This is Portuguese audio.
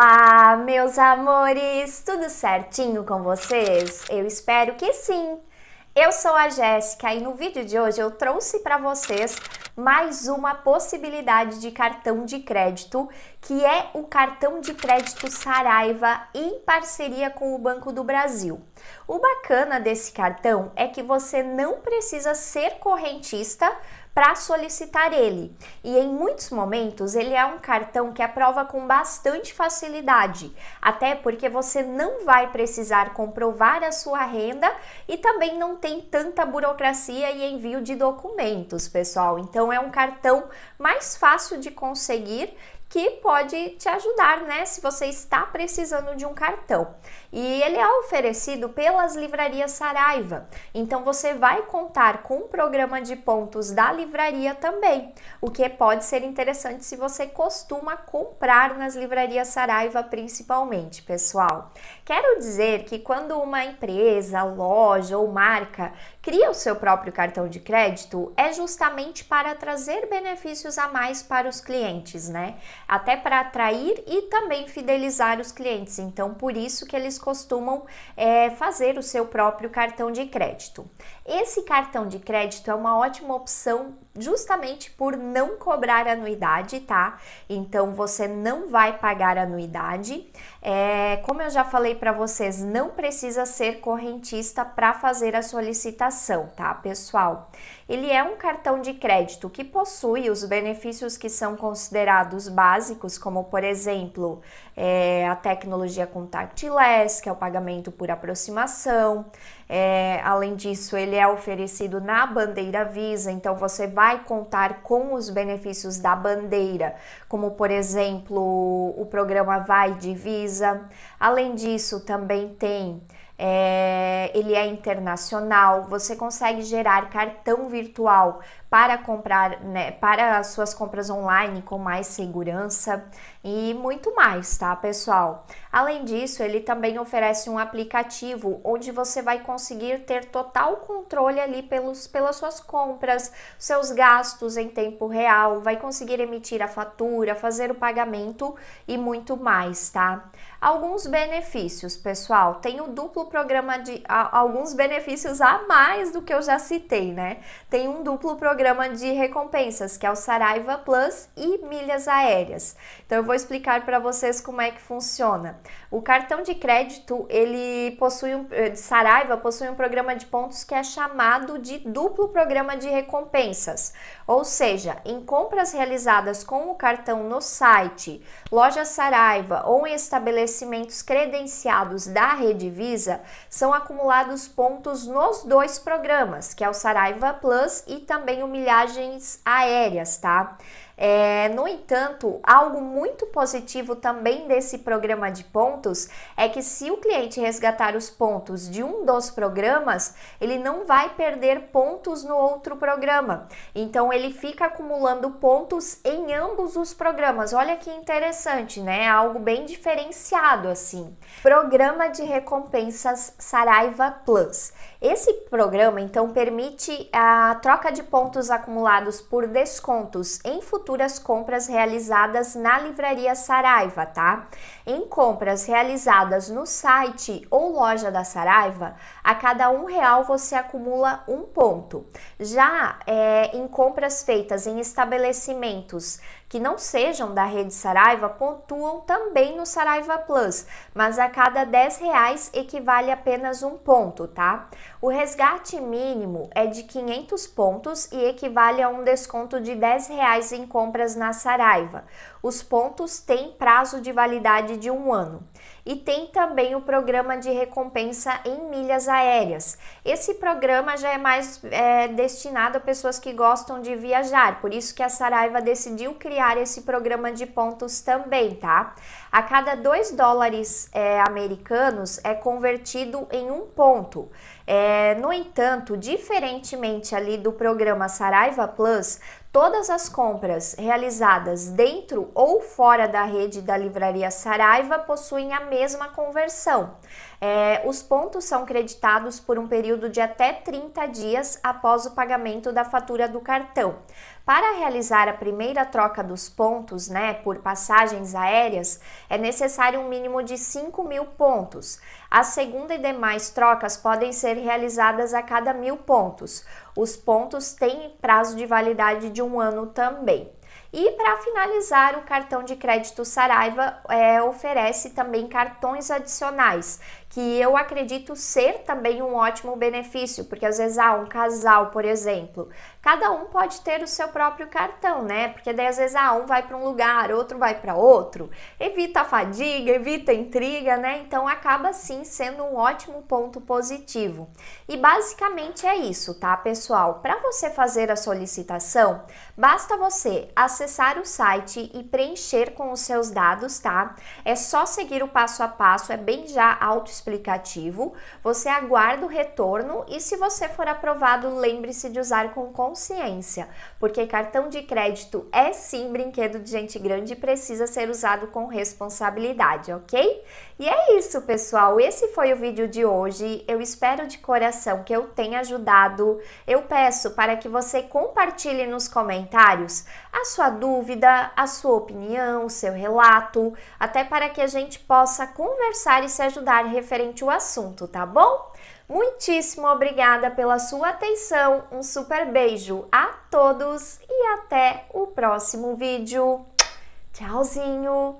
Olá, meus amores! Tudo certinho com vocês? Eu espero que sim! Eu sou a Jéssica e no vídeo de hoje eu trouxe para vocês mais uma possibilidade de cartão de crédito, que é o cartão de crédito Saraiva em parceria com o Banco do Brasil. O bacana desse cartão é que você não precisa ser correntista para solicitar ele. E em muitos momentos ele é um cartão que aprova é com bastante facilidade, até porque você não vai precisar comprovar a sua renda e também não tem tanta burocracia e envio de documentos, pessoal. Então é um cartão mais fácil de conseguir que pode te ajudar, né? Se você está precisando de um cartão. E ele é oferecido pelas livrarias Saraiva. Então você vai contar com um programa de pontos da livraria também, o que pode ser interessante se você costuma comprar nas livrarias Saraiva principalmente, pessoal. Quero dizer que quando uma empresa, loja ou marca cria o seu próprio cartão de crédito, é justamente para trazer benefícios a mais para os clientes, né? até para atrair e também fidelizar os clientes. Então, por isso que eles costumam é, fazer o seu próprio cartão de crédito. Esse cartão de crédito é uma ótima opção justamente por não cobrar anuidade, tá? Então, você não vai pagar anuidade. É, como eu já falei para vocês, não precisa ser correntista para fazer a solicitação, tá, pessoal? Ele é um cartão de crédito que possui os benefícios que são considerados básicos, como por exemplo é, a tecnologia contactless, que é o pagamento por aproximação. É, além disso, ele é oferecido na bandeira Visa, então você vai contar com os benefícios da bandeira, como por exemplo o programa Vai de Visa Além disso, também tem é, ele é internacional, você consegue gerar cartão virtual para comprar, né, para as suas compras online com mais segurança e muito mais, tá, pessoal? Além disso, ele também oferece um aplicativo onde você vai conseguir ter total controle ali pelos, pelas suas compras, seus gastos em tempo real, vai conseguir emitir a fatura, fazer o pagamento e muito mais, tá? Alguns benefícios, pessoal, tem o duplo programa de a, alguns benefícios a mais do que eu já citei, né? Tem um duplo programa programa de recompensas, que é o Saraiva Plus e milhas aéreas. Então eu vou explicar para vocês como é que funciona. O cartão de crédito, ele possui um eh, Saraiva possui um programa de pontos que é chamado de duplo programa de recompensas. Ou seja, em compras realizadas com o cartão no site, loja Saraiva ou em estabelecimentos credenciados da rede Visa, são acumulados pontos nos dois programas, que é o Saraiva Plus e também o milhagens aéreas, tá? É, no entanto, algo muito positivo também desse programa de pontos é que se o cliente resgatar os pontos de um dos programas, ele não vai perder pontos no outro programa. Então ele fica acumulando pontos em ambos os programas. Olha que interessante, né? Algo bem diferenciado assim. Programa de recompensas Saraiva Plus. Esse programa então permite a troca de pontos acumulados por descontos em futuras compras realizadas na livraria Saraiva, tá? Em compras realizadas no site ou loja da Saraiva, a cada um real você acumula um ponto. Já é, em compras feitas em estabelecimentos que não sejam da rede Saraiva pontuam também no Saraiva Plus, mas a cada 10 reais equivale apenas um ponto, tá? O resgate mínimo é de 500 pontos e equivale a um desconto de 10 reais em compras na Saraiva. Os pontos têm prazo de validade de um ano. E tem também o programa de recompensa em milhas aéreas. Esse programa já é mais é, destinado a pessoas que gostam de viajar, por isso que a Saraiva decidiu criar esse programa de pontos também, tá? A cada 2 dólares é, americanos é convertido em um ponto. É, no entanto, diferentemente ali do programa Saraiva Plus, Todas as compras realizadas dentro ou fora da rede da Livraria Saraiva possuem a mesma conversão, é, os pontos são creditados por um período de até 30 dias após o pagamento da fatura do cartão. Para realizar a primeira troca dos pontos, né, por passagens aéreas, é necessário um mínimo de 5 mil pontos. A segunda e demais trocas podem ser realizadas a cada mil pontos. Os pontos têm prazo de validade de um ano também. E para finalizar, o cartão de crédito Saraiva é, oferece também cartões adicionais que eu acredito ser também um ótimo benefício, porque às vezes há ah, um casal, por exemplo, cada um pode ter o seu próprio cartão, né? Porque daí às vezes ah, um vai para um lugar, outro vai para outro, evita a fadiga, evita a intriga, né? Então acaba sim sendo um ótimo ponto positivo. E basicamente é isso, tá, pessoal? Para você fazer a solicitação, basta você acessar o site e preencher com os seus dados, tá? É só seguir o passo a passo, é bem já auto autoexplicativo. Você aguarda o retorno e se você for aprovado, lembre-se de usar com consciência, porque cartão de crédito é sim brinquedo de gente grande e precisa ser usado com responsabilidade, ok? E é isso, pessoal. Esse foi o vídeo de hoje. Eu espero de coração que eu tenha ajudado. Eu peço para que você compartilhe nos comentários a sua dúvida, a sua opinião, o seu relato, até para que a gente possa conversar e se ajudar a refletir referente ao assunto, tá bom? Muitíssimo obrigada pela sua atenção, um super beijo a todos e até o próximo vídeo. Tchauzinho!